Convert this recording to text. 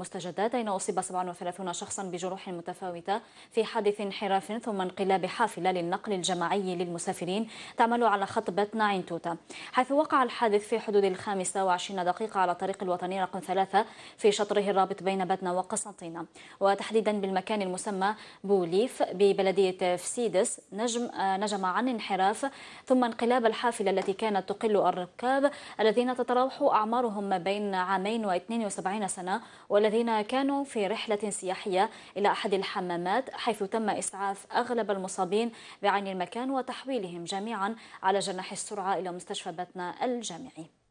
مستجدات أين أصيب 37 شخصا بجروح متفاوتة في حادث انحراف ثم انقلاب حافلة للنقل الجماعي للمسافرين تعمل على خط باتنا عين حيث وقع الحادث في حدود الخامسة وعشرين دقيقة على طريق الوطني رقم ثلاثة في شطره الرابط بين باتنا وقسنطينة وتحديدا بالمكان المسمى بوليف ببلدية فسيدس نجم آه، نجم عن انحراف ثم انقلاب الحافلة التي كانت تقل الركاب الذين تتراوح أعمارهم ما بين عامين و72 سنة والذين كانوا في رحلة سياحية إلى أحد الحمامات حيث تم إسعاف أغلب المصابين بعين المكان وتحويلهم جميعا على جناح السرعة إلى مستشفى باتنا الجامعي